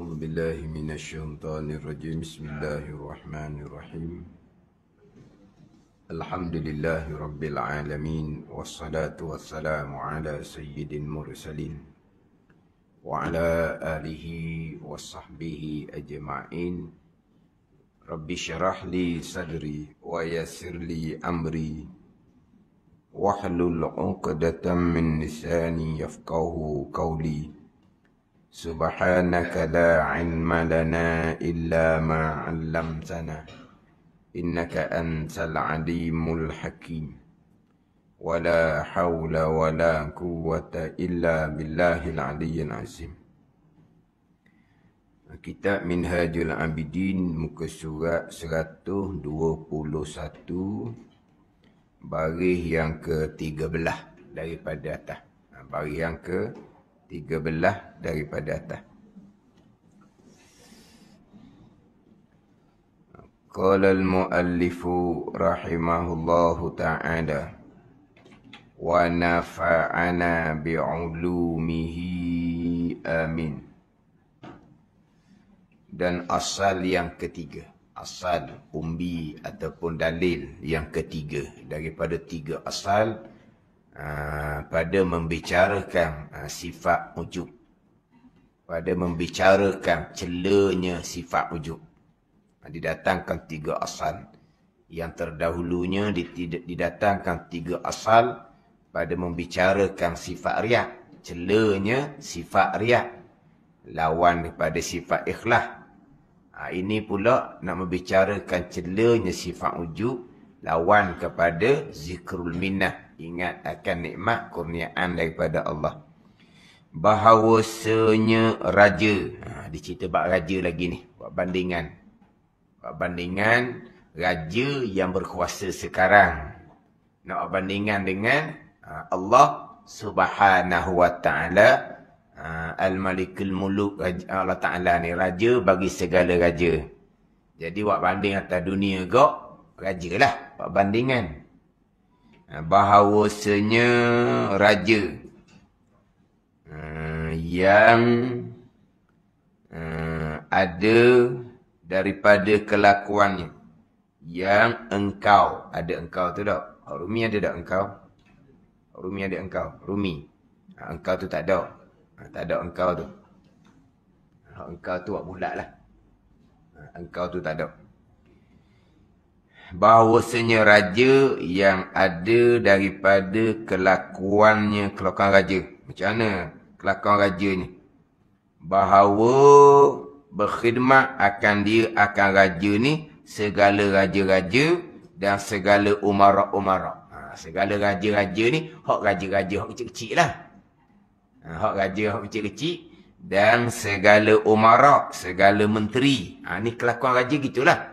أعوذ بالله من الشيطان الرجيم بسم الله الرحمن الرحيم الحمد لله رب العالمين والصلاة والسلام على سيد المرسلين وعلى آله وصحبه أجمعين رب شرح لي صدري ويسر لي أمري واحلل عقدة من لساني يفقه قولي Subhanaka la ilma lana illa ma 'allamtana innaka antal 'alimul hakim wala haula wala quwwata illa billahil 'aliyyil 'azim Kita Minhajul Abidin muka surat 121 baris yang ke-13 daripada atas baris yang ke tiga belah daripada atas. قال المؤلف رحمه ta'ala, تعالى ونفعنا بعلومه آمين dan asal yang ketiga asal umbi ataupun dalil yang ketiga daripada tiga asal Ah, pada membicarakan uh, sifat ujub. Pada membicarakan celanya sifat ujub. Uh, ah, didatangkan tiga asal. Yang terdahulunya didatangkan tiga asal pada membicarakan sifat riak. Celanya sifat riak. Lawan daripada sifat ikhlas. Ha, ini pula nak membicarakan celanya sifat ujub lawan kepada zikrul minnah ingat akan nikmat kurniaan daripada Allah bahawasanya raja ha dicerita bab raja lagi ni bab bandingan bab bandingan raja yang berkuasa sekarang nak bandingan dengan ha, Allah Subhanahu wa taala ha, al-malikul muluk Allah taala ni raja bagi segala raja jadi buat banding atas dunia gok lah perbandingan ha, bahawasanya raja ha, yang ha, ada daripada kelakuannya yang engkau ada engkau tu tak? Oh, Rumi ada tak engkau? Rumi ada engkau. Rumi. Engkau tu tak ada. Tak ada engkau tu. Engkau tu buat bulat lah. Engkau tu tak ada bahawasanya raja yang ada daripada kelakuannya kelakuan raja macam mana kelakuan ni bahawa berkhidmat akan dia akan raja ni segala raja-raja dan segala umara-umara ha, segala raja-raja ni hak raja-raja hak kecil-kecil lah ha, hak raja hak kecil-kecil dan segala umara segala menteri ha, ni kelakuan raja gitulah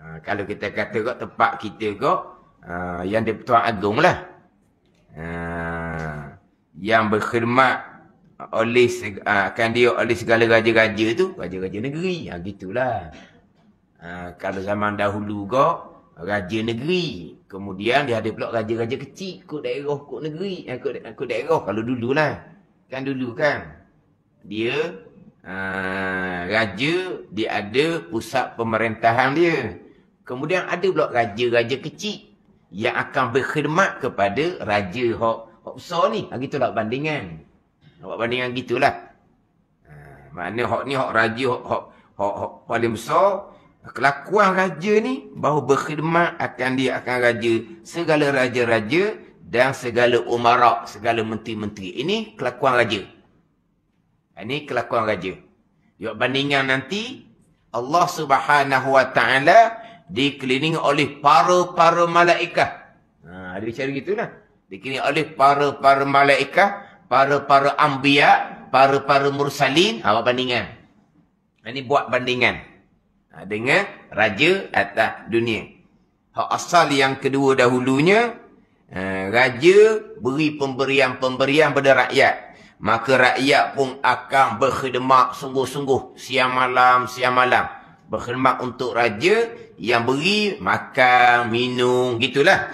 Ha, kalau kita kata kot tempat kita kot ha, yang di Pertuan Agung lah. Ha, yang berkhidmat oleh ha, akan dia oleh segala raja-raja tu, raja-raja negeri. Ha, gitulah. Ha, kalau zaman dahulu kot, raja negeri. Kemudian dia ada pula raja-raja kecil, kot daerah, kot negeri, ha, kot, kot daerah. Kalau dulu lah, Kan dulu kan. Dia Uh, raja dia ada pusat pemerintahan dia. Kemudian ada pula raja-raja kecil yang akan berkhidmat kepada raja hok hok besar ni. Ha gitulah bandingan. Nampak bandingan gitulah. Ha makna hok ni hok raja hok hok hok, paling besar kelakuan raja ni baru berkhidmat akan dia akan raja segala raja-raja dan segala umara, segala menteri-menteri. Ini kelakuan raja. Ha, ini kelakuan raja. Yuk bandingan nanti Allah Subhanahu Wa Taala dikelilingi oleh para-para malaikat. Ha, ada cara gitulah. Dikelilingi oleh para-para malaikat, para-para ambia, para-para mursalin. Ha, buat bandingan. Ini ha, buat bandingan. Ha, dengan raja atas dunia. Hak asal yang kedua dahulunya, ha, raja beri pemberian-pemberian pada rakyat. Maka rakyat pun akan berkhidmat sungguh-sungguh siang malam, siang malam berkhidmat untuk raja yang beri makan, minum, gitulah.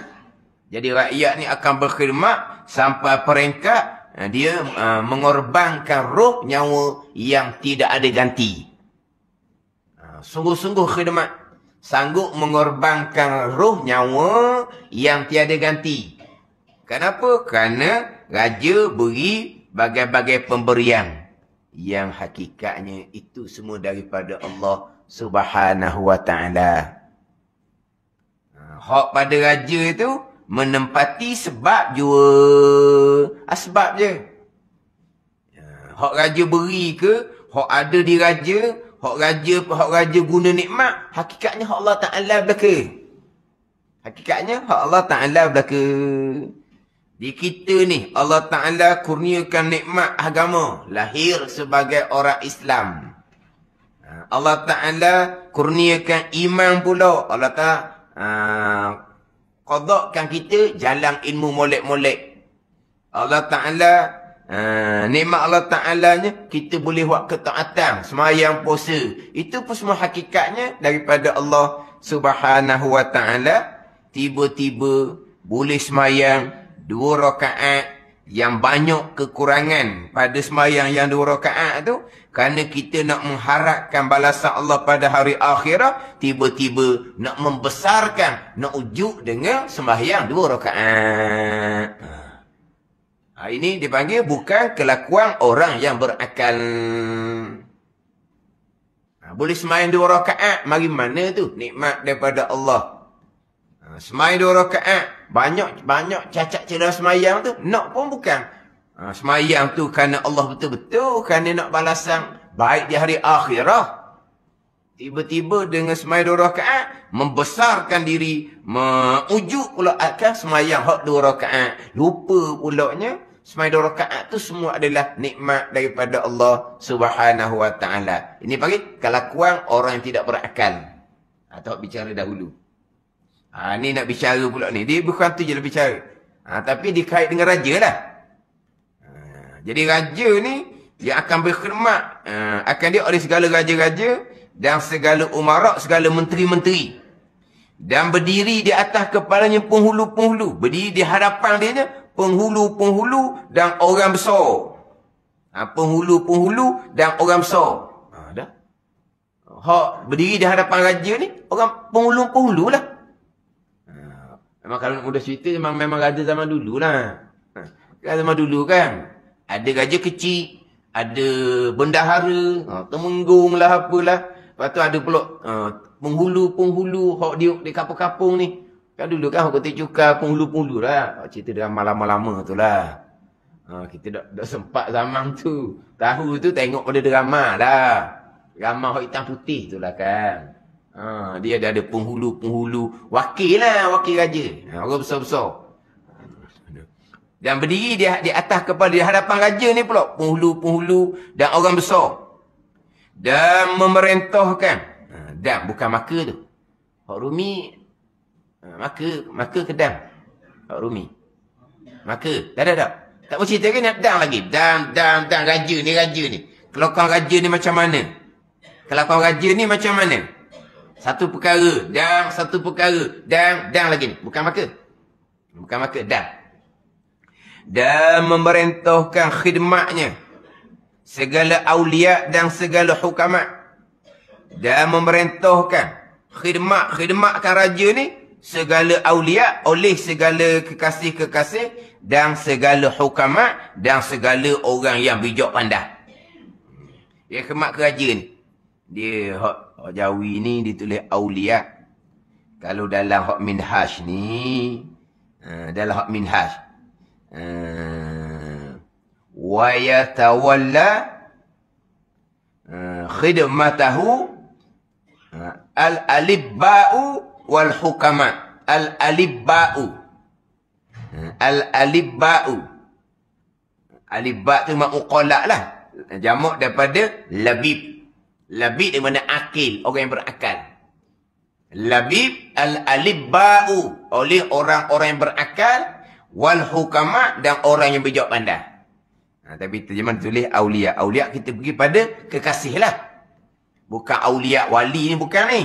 Jadi rakyat ni akan berkhidmat sampai peringkat eh, dia uh, mengorbankan roh nyawa yang tidak ada ganti. Ah, sungguh-sungguh khidmat. Sanggup mengorbankan roh nyawa yang tiada ganti. Kenapa? Kerana raja beri bagai-bagai pemberian. Yang hakikatnya itu semua daripada Allah subhanahu wa ta'ala. Ha, hak pada raja itu menempati sebab jua. Asbab ha, je. Ha, hak raja beri ke, hak ada di raja, hak raja hak raja guna nikmat, hakikatnya hak Allah Ta'ala belaka. Hakikatnya hak Allah Ta'ala belaka. Di kita ni, Allah Ta'ala kurniakan nikmat agama. Lahir sebagai orang Islam. Allah Ta'ala kurniakan iman pula. Allah Ta'ala uh, kodokkan kita jalan ilmu molek-molek. Allah Ta'ala, uh, nikmat Allah Ta'ala nya kita boleh buat ketaatan, semayang puasa. Itu pun semua hakikatnya daripada Allah Subhanahu Wa Ta'ala. Tiba-tiba boleh semayang dua rakaat yang banyak kekurangan pada semayang yang dua rakaat tu kerana kita nak mengharapkan balasan Allah pada hari akhirat, tiba-tiba nak membesarkan, nak ujuk dengan sembahyang dua rakaat. Ha, ini dipanggil bukan kelakuan orang yang berakal. Ha, boleh semayang dua rakaat, mari mana tu nikmat daripada Allah. Ha, semayang dua rakaat, banyak banyak cacat cedera sembahyang tu, nak pun bukan. Ha, semayang tu kerana Allah betul-betul. Kerana nak balasan baik di hari akhirah. Tiba-tiba dengan semayang dua rakaat. Membesarkan diri. Mengujuk pula akal semayang hak dua rakaat. Lupa pulaknya. Semayang dua rakaat tu semua adalah nikmat daripada Allah subhanahu wa ta'ala. Ini panggil kelakuan orang yang tidak berakal. Atau ha, bicara dahulu. Ha, ni nak bicara pula ni. Dia bukan tu je lah bicara. Ha, tapi dikait dengan raja lah. Jadi raja ni dia akan berkhidmat uh, akan dia oleh segala raja-raja dan segala umara, segala menteri-menteri. Dan berdiri di atas kepalanya penghulu-penghulu, berdiri di hadapan dia penghulu-penghulu dan orang besar. Ha, penghulu-penghulu dan orang besar. Ha dah. Hak berdiri di hadapan raja ni orang penghulu-penghulu lah. Ha, memang kalau nak mudah cerita, memang, memang raja zaman dulu lah. Ha, raja zaman dulu kan. Ada raja kecil, ada bendahara, ha. Ha, temenggung lah apalah. Lepas tu ada pula uh, ha, penghulu-penghulu hok diuk di kapung-kapung ni. Kan dulu kan kota cuka penghulu-penghulu lah. Cerita dalam lama-lama tu lah. Ha, kita dah, dah sempat zaman tu. Tahu tu tengok pada drama lah. Drama hok hitam putih tu lah kan. Ha, dia ada ada penghulu-penghulu. Wakil lah wakil raja. Ha, orang besar-besar. Dan berdiri di, di atas kepala di hadapan raja ni pula. Penghulu-penghulu dan orang besar. Dan memerintahkan. Ha, dan bukan maka tu. Hak rumi. Ha, maka, maka ke dam? Hak rumi. Maka. Tak ada tak? Tak boleh cerita kan nak dam lagi. Dam, dam, dam. Raja ni, raja ni. Kalau kau raja ni macam mana? Kalau kau raja ni macam mana? Satu perkara. Dam, satu perkara. Dam, dam lagi ni. Bukan maka. Bukan maka. Dam dan memerintahkan khidmatnya segala aulia dan segala hukamat dan memerintahkan khidmat-khidmat kan raja ni segala aulia oleh segala kekasih-kekasih dan segala hukamat dan segala orang yang bijak pandai. Ya khidmat kerajaan ni. Dia hak Jawi ni ditulis aulia. Kalau dalam hak minhaj ni, ha, dalam hak minhaj. Eh, wa yatawalla eh, khidmatahu al eh, alibau wal hukama al alibau al alibau alibba' tu makna qolak lah jamak daripada labib labib di mana akil orang yang berakal labib al alibau oleh orang-orang yang berakal wal hukama dan orang yang bijak pandai. Ha, tapi terjemahan tulis aulia. Aulia kita pergi pada kekasih lah. Bukan awliya wali ni bukan ni.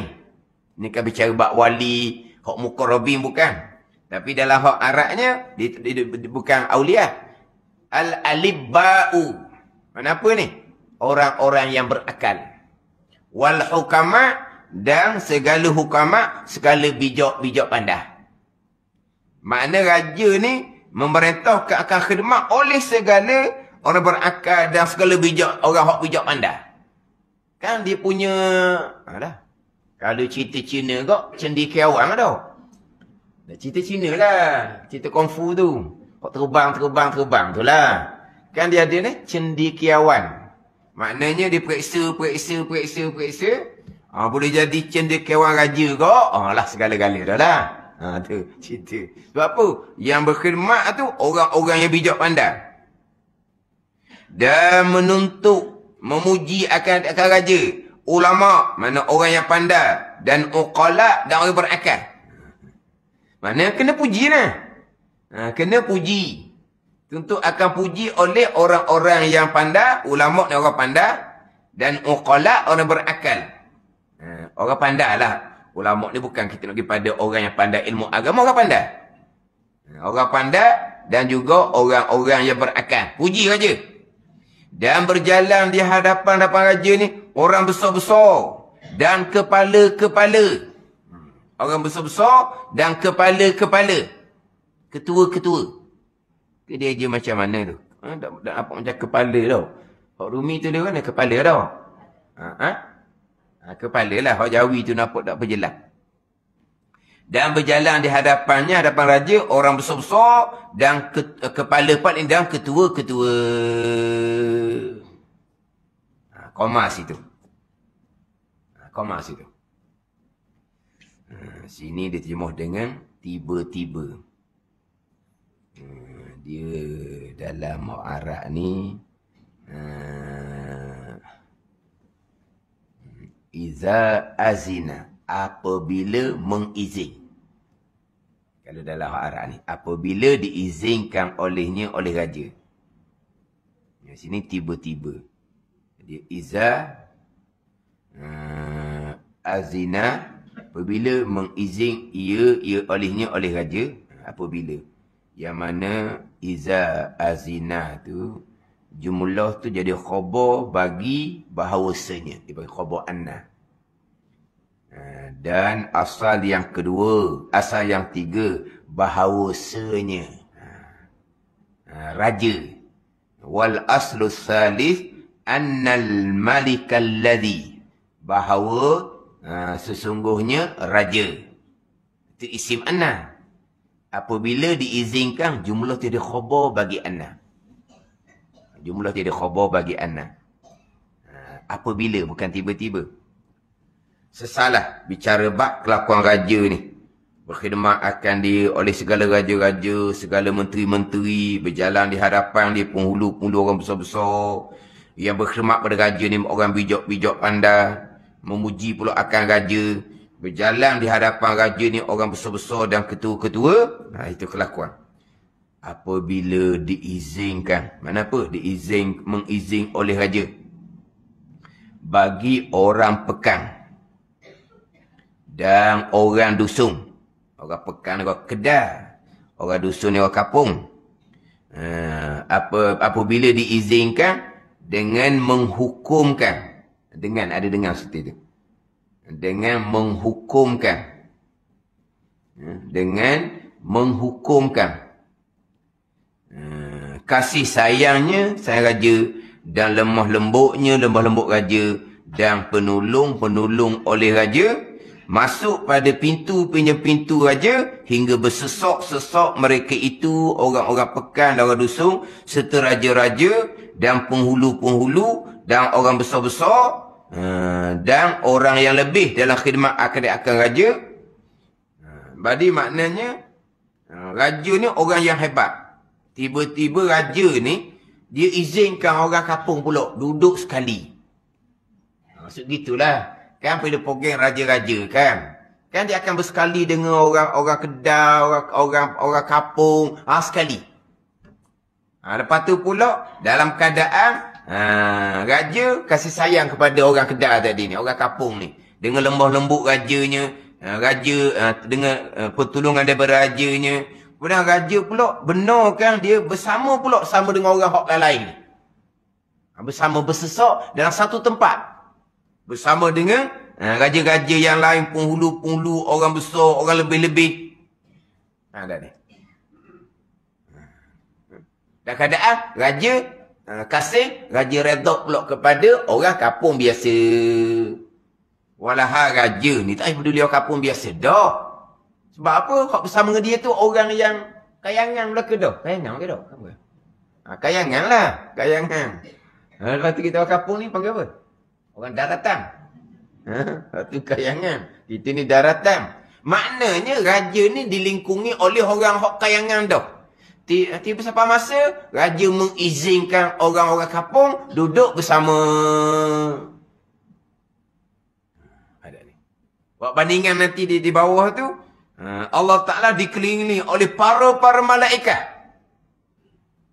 Ni kan bicara bak wali, hak mukarrabin bukan. Tapi dalam hak Arabnya, dia, dia, dia, dia, bukan aulia. al alibau. Mana apa ni? Orang-orang yang berakal. Wal hukama dan segala hukama, segala bijak-bijak pandai. Makna raja ni memerintah ke akan khidmat oleh segala orang berakal dan segala bijak orang hak bijak pandai. Kan dia punya alah. Kalau cerita Cina kok cendekiawan kan tau. Dah cerita Cina lah. Cerita Kung tu. Kok terbang, terbang, terbang tu lah. Kan dia ada ni cendekiawan. Maknanya dia periksa, periksa, periksa, periksa. Ha, boleh jadi cendekiawan raja kok. Ha, lah segala-gala dah lah. Ha tu cerita. Sebab apa? Yang berkhidmat tu orang-orang yang bijak pandai. Dan menuntut memuji akan akan raja. Ulama mana orang yang pandai dan uqala dan orang berakal. Mana kena pujilah. Ha kena puji. tuntut akan puji oleh orang-orang yang pandai, ulama ni orang pandai dan uqala orang berakal. Ha, orang pandai lah. Ulama ni bukan kita nak pergi pada orang yang pandai ilmu agama. Orang pandai. Orang pandai dan juga orang-orang yang berakal. Puji raja. Dan berjalan di hadapan hadapan raja ni orang besar-besar dan kepala-kepala. Orang besar-besar dan kepala-kepala. Ketua-ketua. Dia je macam mana tu? Ha, tak, tak apa macam kepala tau. Pak Rumi tu dia kan kepala tau. Ha, ha? Ha, kepala lah. Hak jawi tu nampak tak berjelas. Dan berjalan di hadapannya, hadapan raja, orang besar-besar dan ke, uh, kepala paling dan ketua-ketua. Ha, komas itu. Ha, komas itu. Ha, sini diterjemah dengan tiba-tiba. Ha, dia dalam arak ni ha, Iza azina. Apabila mengizin. Kalau dalam Arab ni. Apabila diizinkan olehnya oleh raja. Di sini tiba-tiba. Dia Iza uh, azina. Apabila mengizin ia, ia olehnya oleh raja. Apabila. Yang mana Iza azina tu jumlah tu jadi khabar bagi bahawasanya. Dia panggil khabar anna. Ha, dan asal yang kedua, asal yang tiga, bahawasanya. Ha, ha, raja. Wal aslu salif annal malikal ladhi. Bahawa sesungguhnya raja. Itu isim anna. Apabila diizinkan jumlah tu jadi khabar bagi anna. Jumlah tidak khabar bagi anak. Ah, apabila, bukan tiba-tiba. Sesalah bicara bak kelakuan raja ni. Berkhidmat akan dia oleh segala raja-raja, segala menteri-menteri, berjalan di hadapan dia, penghulu-penghulu orang besar-besar. Yang berkhidmat pada raja ni, orang bijak-bijak pandai. Memuji pula akan raja. Berjalan di hadapan raja ni, orang besar-besar dan ketua-ketua. Nah, itu kelakuan apabila diizinkan mana apa diizink mengizink oleh raja bagi orang pekan dan orang dusun orang pekan orang kedah orang dusun orang kapung uh, eh, apa apabila diizinkan dengan menghukumkan dengan ada dengan seperti itu dengan menghukumkan eh, dengan menghukumkan Hmm, kasih sayangnya saya raja dan lemah lembutnya lemah lembut raja dan penolong-penolong oleh raja masuk pada pintu-pintu raja hingga bersesok-sesok mereka itu orang-orang pekan orang dusung serta raja-raja dan penghulu-penghulu dan orang besar-besar eh, dan orang yang lebih dalam khidmat akan-akan raja. Eh, badi maknanya eh, raja ni orang yang hebat. Tiba-tiba raja ni dia izinkan orang kampung pula duduk sekali. Ha, maksud gitulah. Kan bila pogeng raja-raja kan. Kan dia akan bersekali dengan orang-orang kedai, orang orang orang kampung, ha, sekali. Ha, lepas tu pula dalam keadaan ha, raja kasih sayang kepada orang kedai tadi ni, orang kampung ni. Dengan lembah lembut rajanya, ha, raja ha, dengan pertolongan daripada rajanya, Kemudian raja pula benarkan dia bersama pula sama dengan orang hak lain. Ha, bersama bersesok dalam satu tempat. Bersama dengan ha, raja-raja yang lain pun hulu orang besar, orang lebih-lebih. Ha, tak? Ada Dan keadaan raja ha, kasih, raja redok pula kepada orang kapung biasa. Walahal raja ni tak peduli orang kapung biasa. Dah. Sebab apa? Hak bersama dengan dia tu orang yang kayangan pula ke dah? Kayangan ke dok. Apa? Ha, kayangan lah. Kayangan. Ha, lepas tu kita orang kampung ni panggil apa? Orang daratan. Ha, lepas tu kayangan. Kita ni daratan. Maknanya raja ni dilingkungi oleh orang hak kayangan dah. Tiba-tiba ah, sampai masa, raja mengizinkan orang-orang kampung duduk bersama. Ada ni. Buat bandingan nanti di, di bawah tu, Hmm, Allah Ta'ala dikelilingi oleh para-para malaikat.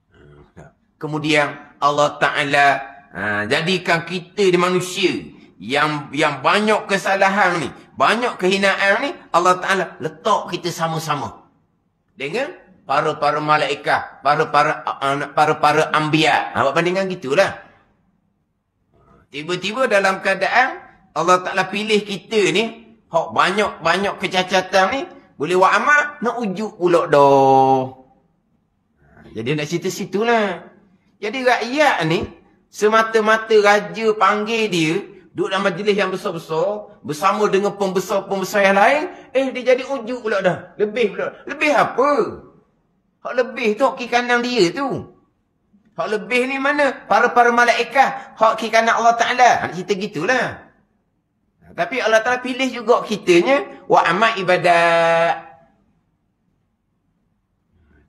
Hmm, kemudian Allah Ta'ala hmm, jadikan kita di manusia yang yang banyak kesalahan ni, banyak kehinaan ni, Allah Ta'ala letak kita sama-sama. Dengan para-para malaikat, para-para para-para ambia. Apa ha, pandangan gitulah. Tiba-tiba dalam keadaan Allah Ta'ala pilih kita ni, banyak-banyak kecacatan ni, boleh buat amal, nak ujuk pulak dah. Ha, jadi nak cerita situlah. Jadi rakyat ni, semata-mata raja panggil dia, duduk dalam majlis yang besar-besar, bersama dengan pembesar-pembesar yang lain, eh dia jadi ujuk pulak dah. Lebih pula. Lebih apa? Hak lebih tu, hak kiri kanan dia tu. Hak lebih ni mana? Para-para malaikat. Hak kiri kanan Allah Ta'ala. Ha, nak cerita gitulah. Tapi Allah Ta'ala pilih juga kitanya. Wa amat ibadat.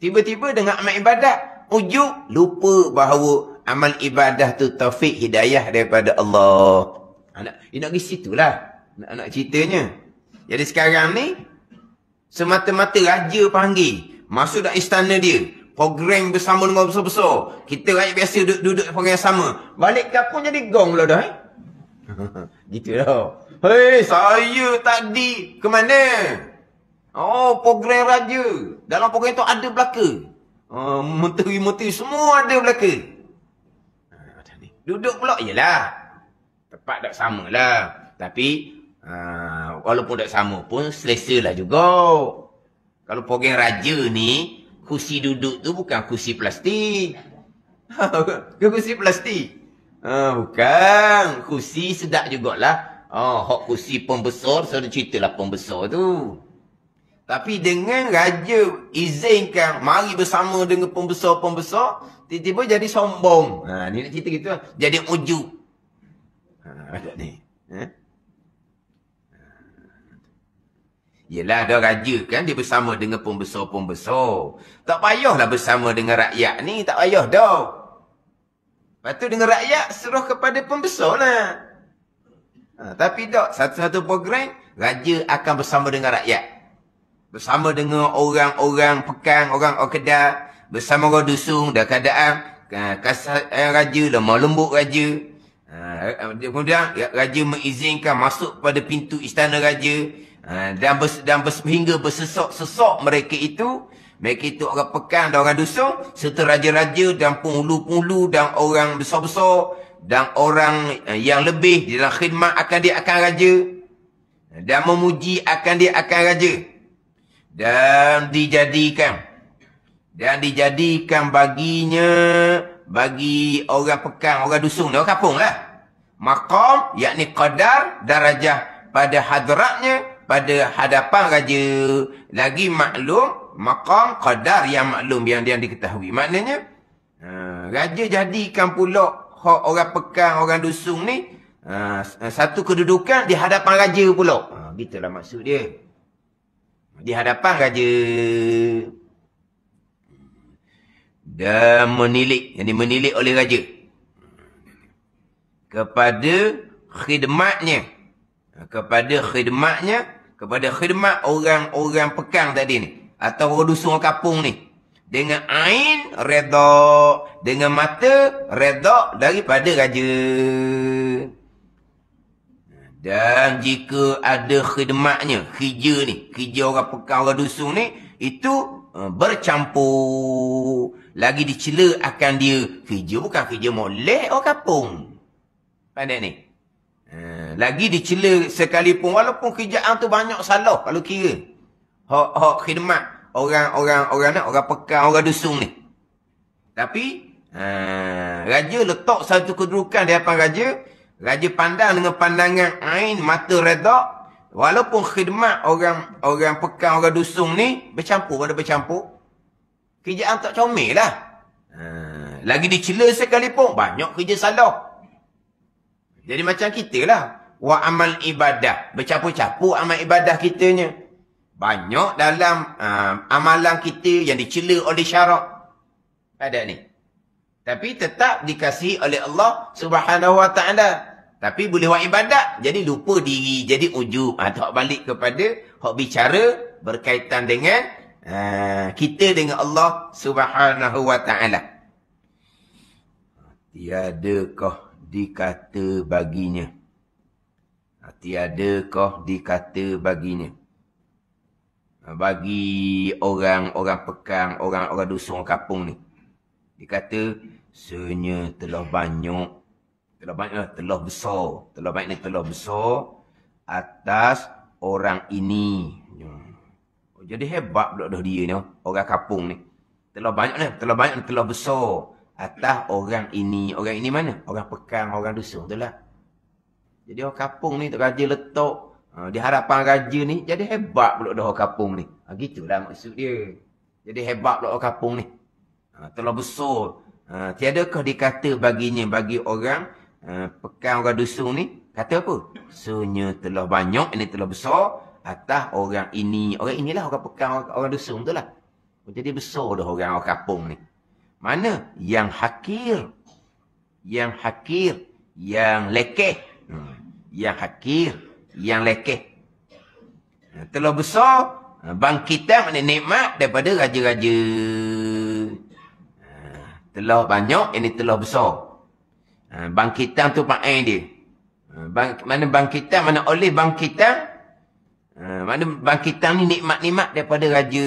Tiba-tiba dengan amat ibadat. Ujuk lupa bahawa amal ibadah tu taufik hidayah daripada Allah. Anak, dia nak pergi situ lah. Nak, nak ceritanya. Jadi sekarang ni. Semata-mata raja panggil. Masuk dalam istana dia. Program bersama dengan besar-besar. Kita rakyat biasa duduk-duduk program yang sama. Balik ke apa jadi gong lah dah eh. Gitu lah. Hei, saya tadi ke mana? Oh, program raja. Dalam program tu ada belaka. Oh, menteri-menteri uh, semua ada belaka. Ah, duduk pula, yelah. tepat tak sama lah Tapi, uh, walaupun tak sama pun, selesa lah juga. Kalau program raja ni, kursi duduk tu bukan kursi plastik. Ke kursi plastik? Uh, bukan. Kursi sedap jugalah. Ah, hak kursi pembesar, saya nak ceritalah pembesar tu. Tapi dengan raja izinkan mari bersama dengan pembesar-pembesar, tiba-tiba jadi sombong. Ha, ni nak cerita gitu Jadi uju. Ha, tak ni. Eh? Yelah, dah raja kan dia bersama dengan pembesar-pembesar. Tak payahlah bersama dengan rakyat ni. Tak payah dah. Lepas tu dengan rakyat, suruh kepada pembesar lah. Ha, tapi tak, satu-satu program, raja akan bersama dengan rakyat. Bersama dengan orang-orang pekang, orang okedar, bersama orang dusun, dan keadaan ha, kasar eh, raja, lemah lembut raja. Ha, eh, kemudian, ya, raja mengizinkan masuk pada pintu istana raja. Ha, dan bers, dan bers, hingga bersesok-sesok mereka itu, mereka itu orang pekang dan orang dusung serta raja-raja dan pengulu-pengulu dan orang besar-besar, dan orang eh, yang lebih di dalam khidmat akan dia akan raja dan memuji akan dia akan raja dan dijadikan dan dijadikan baginya bagi orang pekang orang dusun orang kampung lah maqam yakni qadar darajah pada hadratnya pada hadapan raja lagi maklum maqam qadar yang maklum yang dia diketahui maknanya eh, raja jadikan pula hak orang pekan, orang dusung ni ha, satu kedudukan di hadapan raja pula. Ha gitulah maksud dia. Di hadapan raja dan menilik, yang menilik oleh raja kepada khidmatnya ha, kepada khidmatnya kepada khidmat orang-orang pekang tadi ni atau orang dusun kampung ni dengan ain redha. Dengan mata redha daripada raja. Dan jika ada khidmatnya, hija ni, hija orang pekang orang dusung ni, itu eh, bercampur. Lagi dicela akan dia, hija bukan hija molek orang kapung. Pandai ni. Eh, lagi dicela sekalipun, walaupun kerjaan tu banyak salah kalau kira. Hak-hak khidmat orang-orang orang nak orang pekan orang dusung ni. Tapi ha, raja letak satu kedudukan di hadapan raja, raja pandang dengan pandangan ain mata redha walaupun khidmat orang orang pekan orang dusung ni bercampur pada bercampur. Kerjaan tak comel lah. Ha, lagi dicela sekalipun banyak kerja salah. Jadi macam kita lah. Wa amal ibadah. Bercampur-campur amal ibadah kitanya. Banyak dalam uh, amalan kita yang dicela oleh syarak. Ada ni. Tapi tetap dikasihi oleh Allah subhanahu wa ta'ala. Tapi boleh buat ibadat. Jadi lupa diri. Jadi ujub. Atau ah, ha, balik kepada hak bicara berkaitan dengan uh, kita dengan Allah subhanahu wa ta'ala. Tiadakah dikata baginya. tiada Tiadakah dikata baginya bagi orang-orang pekang, orang-orang dusun kampung ni. Dia kata, sebenarnya telah banyak, telah banyak, lah, telah besar, telah banyak ni telah besar atas orang ini. Hmm. Jadi hebat pula dah dia ni, oh. orang kampung ni. Telah banyak ni, telah banyak ni, telah besar atas orang ini. Orang ini mana? Orang pekang, orang dusun tu lah. Jadi orang kampung ni tak kerja letak Ha, di harapan raja ni, jadi hebat pula dah orang kapung ni. Ha, gitulah maksud dia. Jadi hebat pula orang kapung ni. Ha, ah, telah besar. Ha, tiadakah dikata baginya bagi orang, ha, pekan orang dusung ni, kata apa? Sunya telah banyak, ini telah besar, atas orang ini. Orang inilah orang pekan orang, orang dusung tu lah. Jadi besar dah orang orang kapung ni. Mana? Yang hakir. Yang hakir. Yang lekeh. Hmm. Yang hakir yang lekeh. Telah besar, bangkitan maknanya nikmat daripada raja-raja. Ha, telah banyak, ini telur besar. Ha, bangkitan tu pakai dia. Ha, bang, mana bangkitan, mana oleh bangkitan. Mana bangkitan ni nikmat-nikmat daripada raja.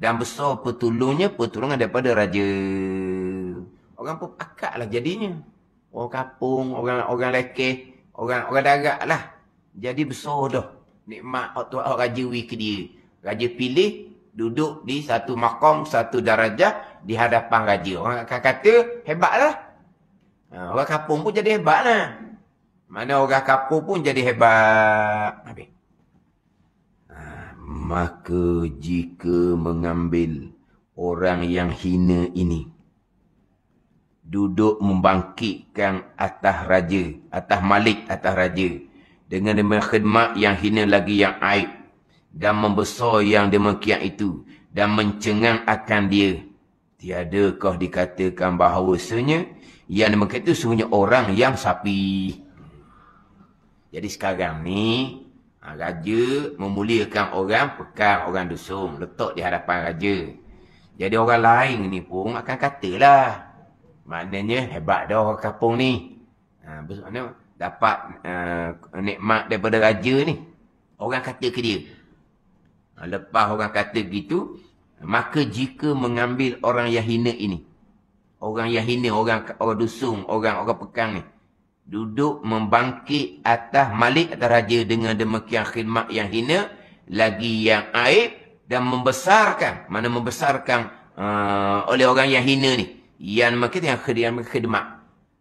Dan besar pertolongnya, pertolongan daripada raja. Orang pun pakat lah jadinya. Orang kapung, orang orang lekeh, orang orang darat lah. Jadi besar dah nikmat waktu orang raja wi ke dia. Raja pilih duduk di satu makam, satu darajah di hadapan raja. Orang akan kata hebatlah. Ha, orang kampung pun jadi hebat hebatlah. Mana orang kampung pun jadi hebat. Habis. Ha, maka jika mengambil orang yang hina ini duduk membangkitkan atas raja, atas malik atas raja dengan demikian khidmat yang hina lagi yang aib dan membesar yang demikian itu dan mencengang akan dia. Tiada kau dikatakan bahawasanya yang demikian itu sungguhnya orang yang sapi. Jadi sekarang ni ah, raja memuliakan orang pekar orang dusung letak di hadapan raja. Jadi orang lain ni pun akan katalah maknanya hebat dah orang kapung ni. Ha, ah, maknanya dapat uh, nikmat daripada raja ni. Orang kata ke dia. Ha, lepas orang kata gitu, maka jika mengambil orang yang hina ini, orang yang hina, orang, orang dusun, orang orang pekang ni, duduk membangkit atas malik atau raja dengan demikian khidmat yang hina, lagi yang aib, dan membesarkan, mana membesarkan uh, oleh orang yang hina ni, yang mereka yang khidmat. Yang khidmat.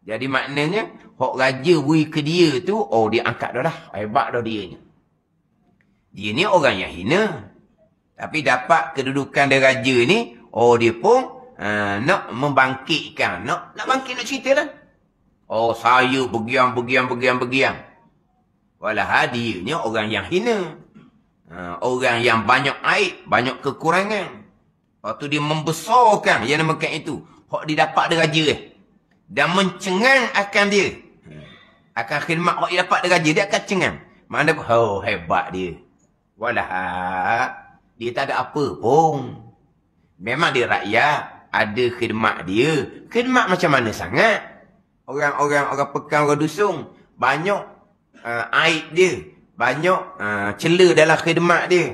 Jadi maknanya, hak raja beri ke dia tu, oh dia angkat dah lah. Hebat dah dia ni. Dia ni orang yang hina. Tapi dapat kedudukan dia raja ni, oh dia pun uh, nak membangkitkan. Nak, nak bangkit nak cerita lah. Oh saya begiang, begiang, begiang, begiang. Walahal dia ni orang yang hina. Uh, orang yang banyak aib, banyak kekurangan. Lepas tu dia membesarkan yang namakan itu. Hak didapat dia raja eh dan mencengang akan dia. Akan khidmat orang yang dapat deraja, dia akan cengang. Mana pun, oh, hebat dia. Walah, dia tak ada apa pun. Memang dia rakyat, ada khidmat dia. Khidmat macam mana sangat? Orang-orang, orang pekan, orang dusun, banyak uh, aib dia. Banyak uh, eh, celah dalam khidmat dia.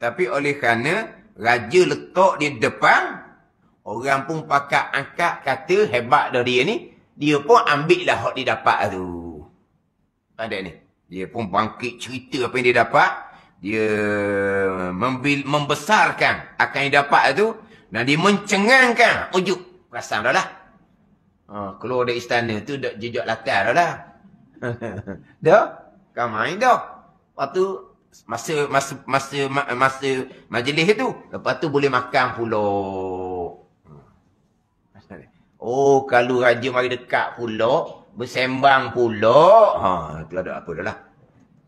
Tapi oleh kerana, raja letak di depan, Orang pun pakat angkat kata hebat dah dia ni. Dia pun ambil lah hak dia dapat lah tu. Ada ni. Dia pun bangkit cerita apa yang dia dapat. Dia membil, membesarkan akan yang dapat lah tu. Dan dia mencengangkan. Ujuk. Perasan dah lah. Ha, keluar dari istana tu dah jejak latar dah lah. dah? Kau main dah. Lepas tu masa, masa, masa, masa majlis tu. Lepas tu boleh makan pulau. Oh, kalau raja mari dekat pula, bersembang pula. Ha, tak ada apa dah lah.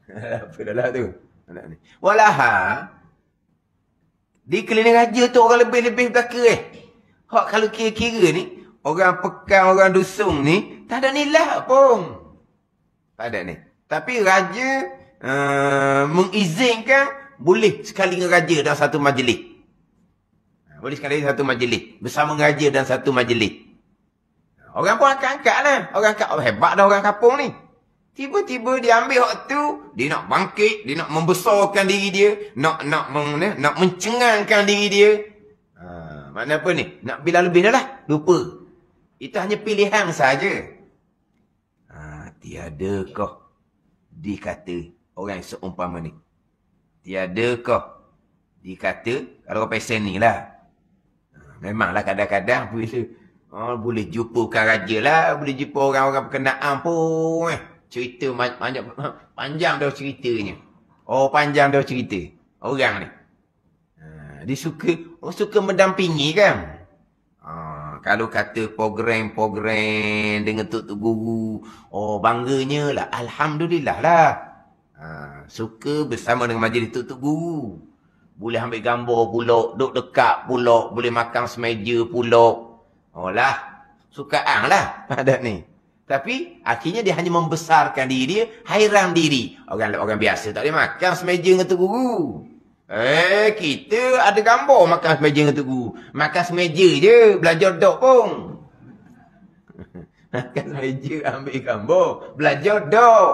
apa dah lah tu. Anak ha? Di keliling raja tu orang lebih-lebih belaka eh. Hak kalau kira-kira ni, orang pekan, orang dusung ni, tak ada nilai pun. Tak ada ni. Tapi raja uh, mengizinkan boleh sekali dengan raja dalam satu majlis. Ha, boleh sekali satu majlis. Bersama raja dan satu majlis. Orang pun akan angkat lah. Orang angkat. Oh, hebat dah orang kapung ni. Tiba-tiba dia ambil waktu. Dia nak bangkit. Dia nak membesarkan diri dia. Nak nak nak, nak, mencengangkan diri dia. Ha, makna apa ni? Nak bila lebih dah lah. Lupa. Itu hanya pilihan sahaja. Ha, tiada kau. Dikata orang seumpama ni. Tiada kau. Dikata kalau kau pesen ni lah. Ha, memanglah kadang-kadang bila Oh, boleh jumpa bukan raja lah. Boleh jumpa orang-orang berkenaan pun. Eh. Cerita panjang, panjang dah ceritanya. Oh, panjang dah cerita. Orang ni. Ah, dia suka, oh, suka mendampingi kan? Ah, kalau kata program-program dengan tok tok guru, oh bangganya lah. Alhamdulillah lah. Ha, suka bersama dengan majlis tok tok guru. Boleh ambil gambar pulak, duduk dekat pulak, boleh makan semeja pulak. Olah. Suka ang lah pada ni. Tapi akhirnya dia hanya membesarkan diri dia. Hairan diri. Orang orang biasa tak boleh makan semeja dengan tu guru. Eh, kita ada gambar makan semeja dengan tu guru. Makan semeja je. Belajar dok pun. makan semeja ambil gambar. Belajar dok.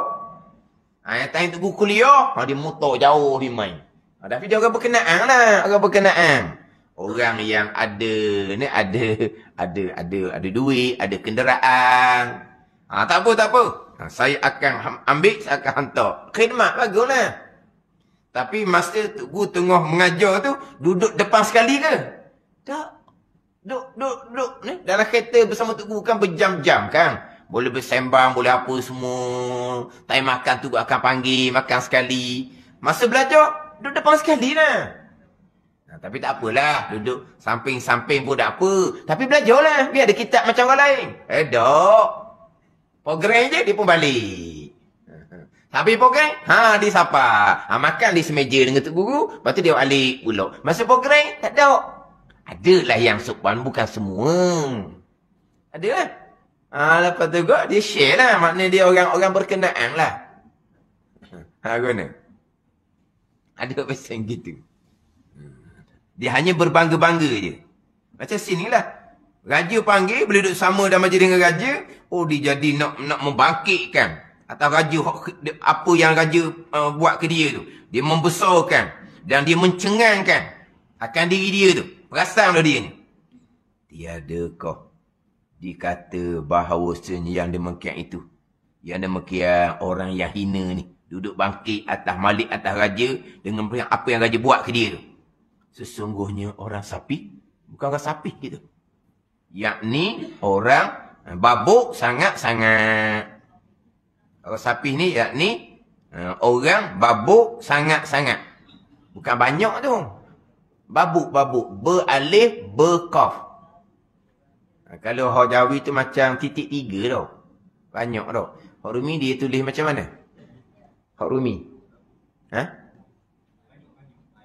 Ha, yang tanya tu guru kuliah. Ha, dia motor jauh dia main. Ha, tapi dia orang berkenaan lah. Orang berkenaan orang yang ada ni ada ada ada ada duit, ada kenderaan. Ha, tak apa tak apa. Ha, saya akan ambil saya akan hantar. Khidmat baguslah. Tapi masa tu guru tengah mengajar tu duduk depan sekali ke? Tak. Duduk duduk duduk ni dalam kereta bersama tok guru kan berjam-jam kan. Boleh bersembang, boleh apa semua. Time makan tu akan panggil, makan sekali. Masa belajar, duduk depan sekali lah. Ha, tapi tak apalah duduk samping-samping pun tak apa. Tapi belajarlah biar ada kitab macam orang lain. Eh dok. Program je dia pun balik. Tapi program, ha dia sapa. Ha makan di semeja dengan tok guru, lepas tu dia balik pula. Masa program tak ada. Adalah yang sopan bukan semua. Ada lah. Ha, lepas tu kot, dia share lah. Maknanya dia orang-orang berkenaan lah. Ha, guna. Ada pesan gitu. Dia hanya berbangga-bangga je. Macam sini lah. Raja panggil, boleh duduk sama dalam majlis dengan raja. Oh, dia jadi nak nak membangkitkan. Atau raja, apa yang raja uh, buat ke dia tu. Dia membesarkan. Dan dia mencengangkan. Akan diri dia tu. Perasan lah dia ni. Tiada kau. Dikata bahawa yang demikian itu. Yang demikian orang yang hina ni. Duduk bangkit atas malik atas raja. Dengan apa yang raja buat ke dia tu sesungguhnya orang sapi bukan orang sapi gitu. Yakni orang babuk sangat-sangat. Orang sapi ni yakni eh, orang babuk sangat-sangat. Bukan banyak tu. Babuk-babuk. Beralih, berkaf. Ha, kalau orang Jawi tu macam titik tiga tau. Banyak tau. Orang Rumi dia tulis macam mana? Orang Rumi. Ha?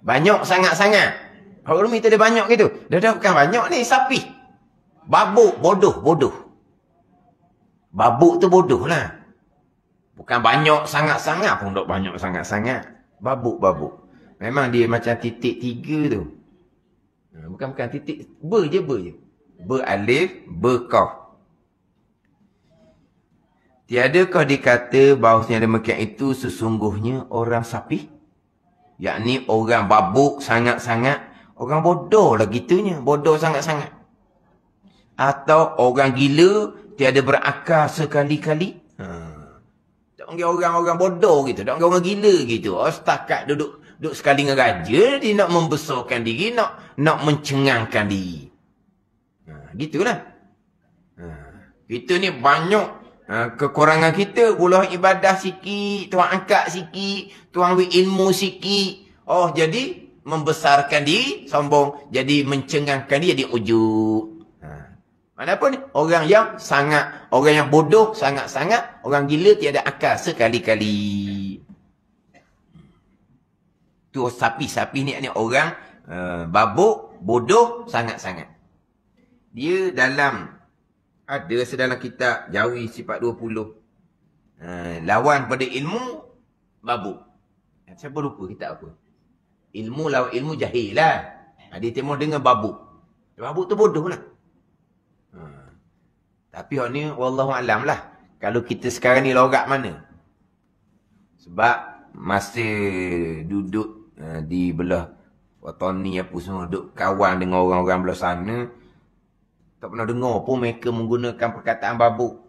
Banyak sangat-sangat. Orang Rumi tadi banyak gitu. Dia dah bukan banyak ni, sapi. Babuk, bodoh, bodoh. Babuk tu bodoh lah. Bukan banyak sangat-sangat pun dok banyak sangat-sangat. Babuk, babuk. Memang dia macam titik tiga tu. Bukan-bukan ha, titik, ber je, ber je. Ber alif, ber dikata bahawa yang demikian itu sesungguhnya orang sapi? yakni orang babuk sangat-sangat, orang bodoh lah gitunya, bodoh sangat-sangat. Atau orang gila, tiada berakal sekali-kali. Hmm. Tak panggil orang-orang bodoh gitu, tak panggil orang gila gitu. Oh, setakat duduk duduk sekali dengan raja, dia nak membesarkan diri, nak nak mencengangkan diri. Hmm. gitulah. Hmm. Kita ni banyak Ha, kekurangan kita boleh ibadah sikit, tuang angkat sikit, tuang ambil ilmu sikit. Oh, jadi membesarkan diri, sombong. Jadi mencengangkan diri, jadi ujuk. Ha. Mana pun orang yang sangat, orang yang bodoh sangat-sangat, orang gila tiada akal sekali-kali. Tu sapi-sapi ni, ni orang uh, babuk, bodoh sangat-sangat. Dia dalam ada sedalam kitab Jawi sifat 20. Uh, ha, lawan pada ilmu babu. Ha, siapa lupa kitab apa? Ilmu lawan ilmu jahil lah. Adik ha, Timur dengar babu. Babu tu bodoh lah. Uh, tapi orang ni Wallahualam lah. Kalau kita sekarang ni logak mana? Sebab masih duduk uh, di belah Watani apa semua duduk kawan dengan orang-orang belah sana tak pernah dengar pun mereka menggunakan perkataan babuk.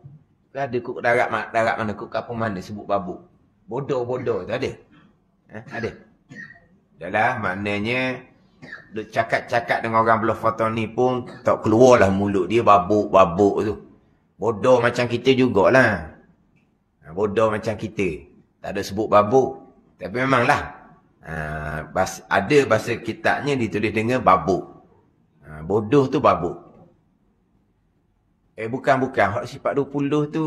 Tak kan ada kok darat, darat mana, kok kapal mana sebut babuk. Bodoh-bodoh tak ada. Ha? Ada. Dahlah maknanya duk cakap-cakap dengan orang belah foto ni pun tak keluarlah mulut dia babuk-babuk tu. Bodoh macam kita jugalah. Ha, bodoh macam kita. Tak ada sebut babuk. Tapi memanglah. Ha, bas, ada bahasa kitabnya ditulis dengan babuk. Ha, bodoh tu babuk. Eh bukan bukan hak sifat 20 tu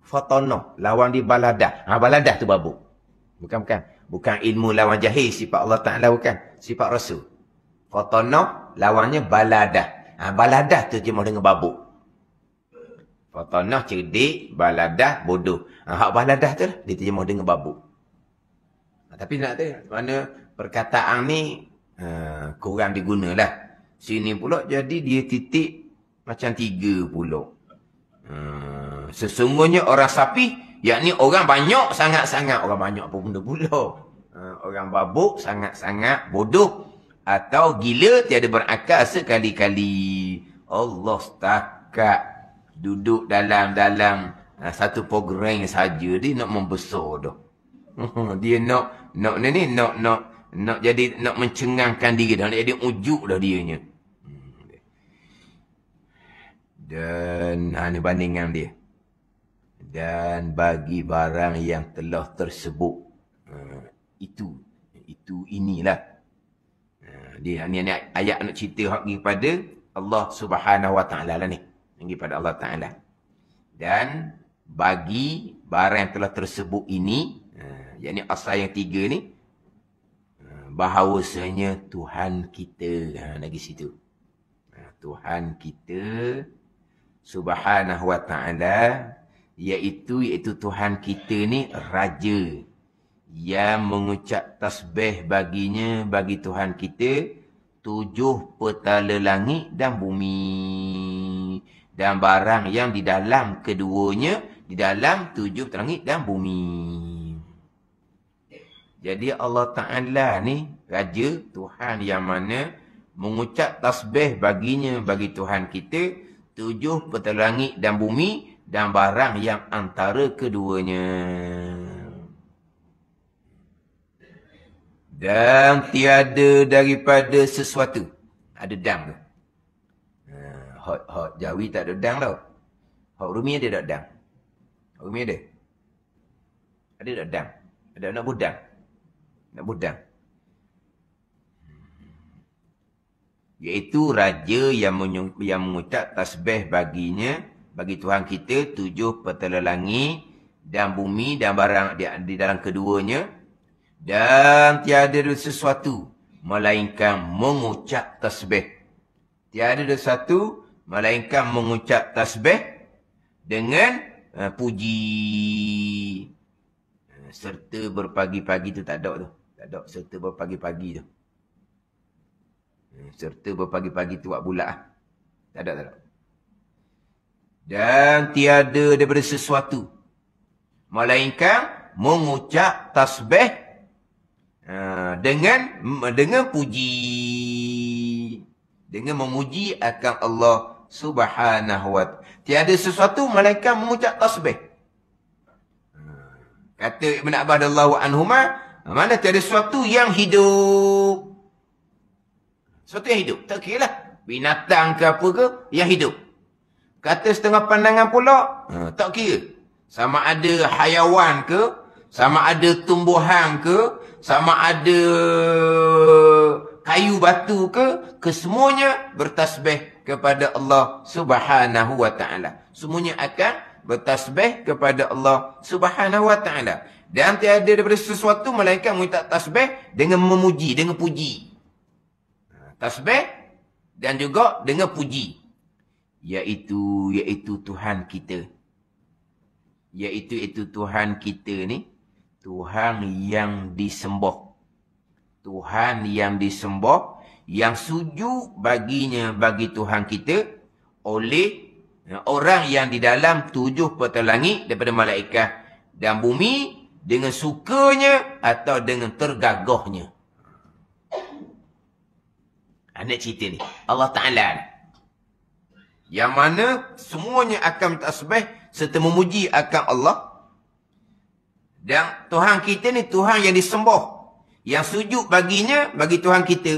fatono lawan di baladah. Ha baladah tu babu. Bukan bukan. Bukan ilmu lawan jahil sifat Allah Taala bukan. Sifat Rasul. Fatono lawannya baladah. Ha baladah tu cuma dengan babu. Fatono cerdik, baladah bodoh. Ha hak baladah tu lah diterjemah dengan babu. Ha, tapi nak tahu mana perkataan ni uh, kurang digunalah. Sini pula jadi dia titik macam tiga pula. Hmm, sesungguhnya orang sapi, yakni orang banyak sangat-sangat. Orang banyak pun benda pula. Hmm, orang babuk sangat-sangat bodoh. Atau gila tiada berakal sekali-kali. Allah setakat duduk dalam-dalam hmm, satu program saja dia nak membesar dah. Hmm, dia nak nak ni ni nak nak nak jadi nak mencengangkan diri dah nak jadi ujuk dah dianya dan hanya bandingkan dia dan bagi barang yang telah tersebut ha, itu itu inilah ha, dia ni, ni ayat nak cerita hak pergi kepada Allah Subhanahu Wa Taala lah ni pergi pada Allah Taala dan bagi barang yang telah tersebut ini ha, yakni asal yang tiga ni bahawasanya Tuhan kita ha, lagi situ Tuhan kita subhanahu wa ta'ala iaitu iaitu Tuhan kita ni raja yang mengucap tasbih baginya bagi Tuhan kita tujuh petala langit dan bumi dan barang yang di dalam keduanya di dalam tujuh langit dan bumi jadi Allah Ta'ala ni raja Tuhan yang mana mengucap tasbih baginya bagi Tuhan kita tujuh petala langit dan bumi dan barang yang antara keduanya. Dan tiada daripada sesuatu. Ada dam ah, Hot, hot jawi tak ada dam tau. Hot rumi ada tak dam? rumi ada? Ada tak dam? Ada nak budang? Nak budang? iaitu raja yang yang mengucap tasbih baginya bagi Tuhan kita tujuh petala langit dan bumi dan barang di, di dalam keduanya dan tiada ada sesuatu melainkan mengucap tasbih tiada ada sesuatu melainkan mengucap tasbih dengan uh, puji eh, serta berpagi-pagi tu tak ada tu tak ada serta berpagi-pagi tu Eh, serta berpagi-pagi tuak bulat. Ah. Tak ada, tak ada. Dan tiada daripada sesuatu. Melainkan mengucap tasbih ah, dengan dengan puji. Dengan memuji akan Allah subhanahu wa ta'ala. Tiada sesuatu malaikat mengucap tasbih. Ah, kata Ibn Abadallahu anhumah, mana tiada sesuatu yang hidup. Sesuatu yang hidup. Tak kira lah. Binatang ke apa ke, yang hidup. Kata setengah pandangan pula, ha, tak kira. Sama ada hayawan ke, sama ada tumbuhan ke, sama ada kayu batu ke, kesemuanya bertasbih kepada Allah subhanahu wa ta'ala. Semuanya akan bertasbih kepada Allah subhanahu wa ta'ala. Dan tiada daripada sesuatu, malaikat minta tasbih dengan memuji, dengan puji tasbih dan juga dengan puji iaitu iaitu Tuhan kita iaitu itu Tuhan kita ni Tuhan yang disembah Tuhan yang disembah yang sujud baginya bagi Tuhan kita oleh ya, orang yang di dalam tujuh petang langit daripada malaikat dan bumi dengan sukanya atau dengan tergagahnya. Anak cerita ni. Allah Ta'ala. Yang mana semuanya akan tasbih serta memuji akan Allah. Dan Tuhan kita ni Tuhan yang disembah. Yang sujud baginya, bagi Tuhan kita.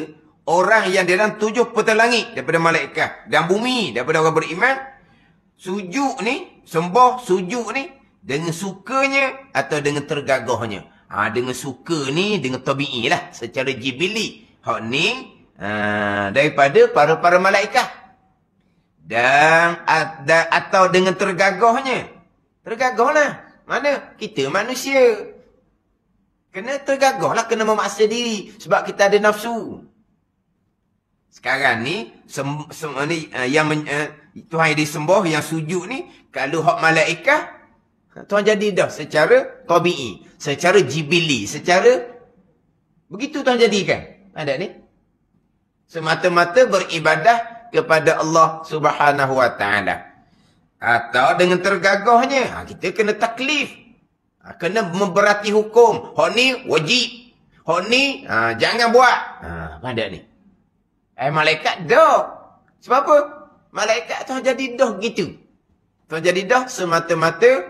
Orang yang dalam tujuh petang langit daripada malaikat. Dan bumi daripada orang beriman. Sujud ni, sembah sujud ni dengan sukanya atau dengan tergagahnya. Ha, dengan suka ni, dengan tabi'i lah. Secara jibili. Hak ni, Ha, daripada para-para malaikat. Dan ada atau dengan tergagahnya. Tergagahlah. Mana? Kita manusia. Kena tergagahlah. Kena memaksa diri. Sebab kita ada nafsu. Sekarang ni, sem, sem, ni uh, yang men, uh, Tuhan yang disembah, yang sujud ni, kalau hak malaikat, Tuhan jadi dah secara tabi'i. Secara jibili. Secara begitu Tuhan jadikan. Ada ni? semata-mata beribadah kepada Allah Subhanahu Wa Taala. Atau dengan tergagahnya, ha, kita kena taklif. Ha, kena memberati hukum. Hak ni wajib. Hak ni ha, jangan buat. Ha, pada ni. Eh, malaikat dah. Sebab apa? Malaikat tu jadi dah gitu. Tu jadi dah semata-mata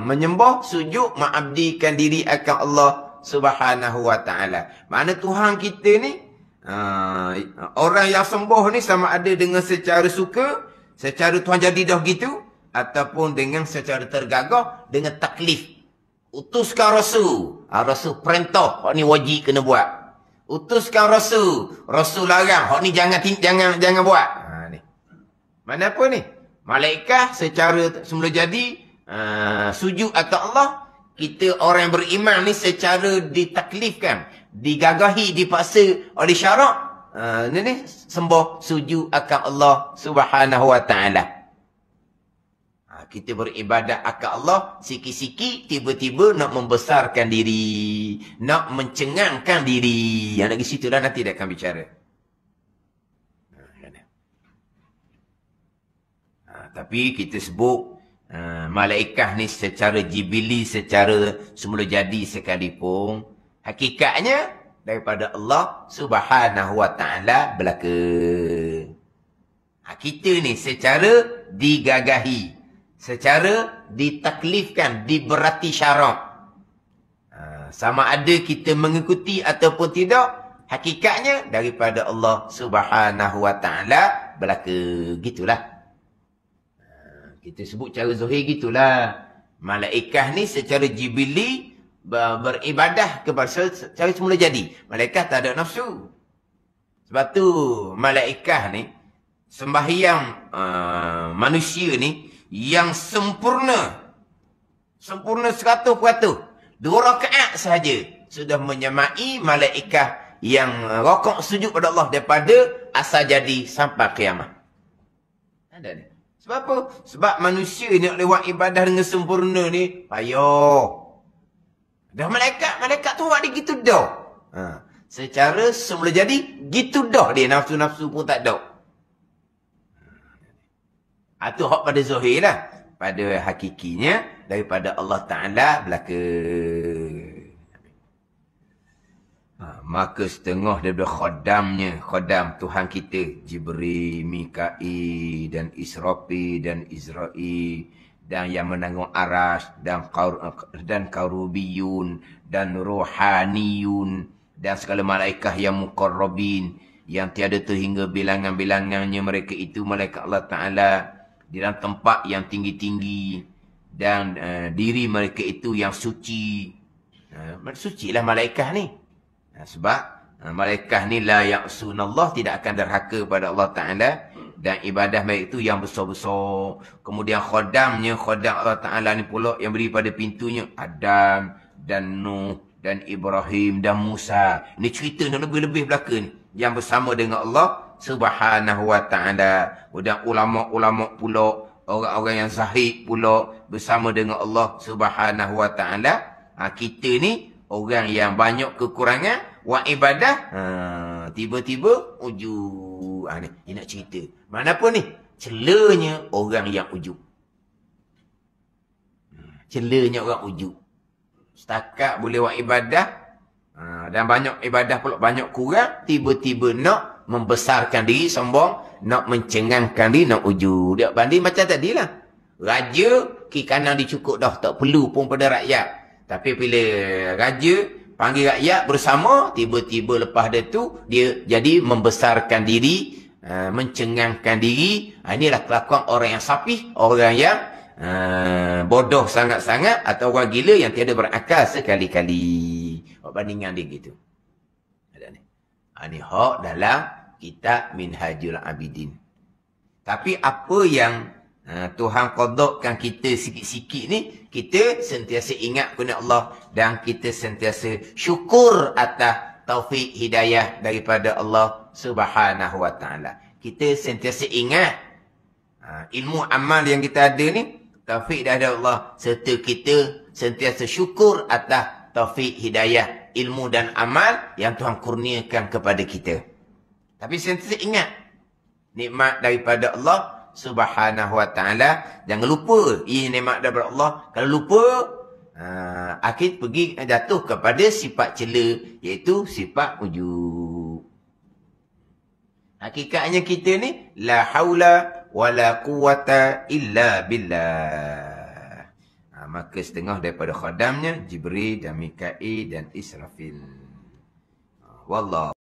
menyembah, sujud, mengabdikan diri akan Allah Subhanahu Mana Tuhan kita ni Ha, orang yang sembuh ni sama ada dengan secara suka, secara tuan jadi dah gitu, ataupun dengan secara tergagah, dengan taklif. Utuskan Rasul. Ha, Rasul perintah. Hak ni wajib kena buat. Utuskan Rasul. Rasul larang. Hak ni jangan jangan jangan buat. Ha, ni. Mana apa ni? malaikah secara semula jadi, ha, sujud atau Allah, kita orang beriman ni secara ditaklifkan digagahi dipaksa oleh syarak ah uh, ni sembah sujud akan Allah Subhanahu wa taala ha, kita beribadat akal Allah, sikit-sikit tiba-tiba nak membesarkan diri. Nak mencengangkan diri. Yang lagi situ lah nanti dia akan bicara. Ha, kan? tapi kita sebut uh, malaikat ni secara jibili, secara semula jadi sekalipun. Hakikatnya daripada Allah Subhanahu Wa Taala belaka. Ha, kita ni secara digagahi, secara ditaklifkan, diberati syarak. Ha, sama ada kita mengikuti ataupun tidak, hakikatnya daripada Allah Subhanahu Wa Taala belaka. Gitulah. Ha, kita sebut cara zuhir gitulah. Malaikah ni secara jibili beribadah kepada cara semula jadi. Malaikat tak ada nafsu. Sebab tu malaikat ni, sembahyang uh, manusia ni yang sempurna. Sempurna seratus peratus. Dua rakaat sahaja sudah menyemai malaikat yang rokok sujud pada Allah daripada asal jadi sampai kiamat. Ada ni. Sebab apa? Sebab manusia ni nak lewat ibadah dengan sempurna ni, payah. Dah malaikat, malaikat tu buat dia gitu dah. Ha. Secara semula jadi, gitu dah dia. Nafsu-nafsu pun tak dah. Ha, Atau hak pada Zohir lah. Pada hakikinya, daripada Allah Ta'ala belaka. Ha. Maka setengah daripada khodamnya, khodam Tuhan kita, Jibril, Mika'i, dan Israfi, dan Izra'i, dan yang menanggung aras dan kaur dan karubiyun dan ruhaniyun dan segala malaikah yang mukarrabin yang tiada terhingga bilangan-bilangannya mereka itu malaikat Allah Taala di dalam tempat yang tinggi-tinggi dan uh, diri mereka itu yang suci uh, eh, suci lah malaikat ni eh, sebab uh, malaikat ni la yang sunallah tidak akan derhaka kepada Allah Taala dan ibadah baik itu yang besar-besar. Kemudian khodamnya, khodam Allah Ta'ala ni pula yang beri pada pintunya Adam dan Nuh dan Ibrahim dan Musa. Ini cerita yang lebih-lebih belakang Yang bersama dengan Allah Subhanahu Wa Ta'ala. Kemudian ulama-ulama pula, orang-orang yang zahid pula bersama dengan Allah Subhanahu Wa Ta'ala. Ha, kita ni orang yang banyak kekurangan. Wa ibadah, ha, tiba-tiba uju. Ha, ni, nak cerita. Mana pun ni. Celanya orang yang ujuk. Hmm, celanya orang ujuk. Setakat boleh buat ibadah. Ha, dan banyak ibadah pula banyak kurang. Tiba-tiba nak membesarkan diri sombong. Nak mencengangkan diri nak ujuk. Dia banding macam tadilah. Raja ke kanan dicukup dah. Tak perlu pun pada rakyat. Tapi bila raja panggil rakyat bersama. Tiba-tiba lepas dia tu. Dia jadi membesarkan diri. Ha, mencengangkan diri. Uh, inilah kelakuan orang yang sapih, orang yang uh, bodoh sangat-sangat atau orang gila yang tiada berakal sekali-kali. Perbandingan dia gitu. Ada ni. Ini hak dalam kitab Minhajul Abidin. Tapi apa yang Tuhan kodokkan kita sikit-sikit ni, kita sentiasa ingat kepada Allah dan kita sentiasa syukur atas taufik hidayah daripada Allah subhanahu wa ta'ala. Kita sentiasa ingat ha, ilmu amal yang kita ada ni. Taufik dah ada Allah. Serta kita sentiasa syukur atas taufik hidayah ilmu dan amal yang Tuhan kurniakan kepada kita. Tapi sentiasa ingat nikmat daripada Allah subhanahu wa ta'ala. Jangan lupa ini nikmat daripada Allah. Kalau lupa, ha, akhir pergi jatuh kepada sifat cela iaitu sifat wujud. Hakikatnya kita ni la haula wala quwata illa billah. Ha, maka setengah daripada khadamnya Jibril dan Mikail dan Israfil. Ha, wallah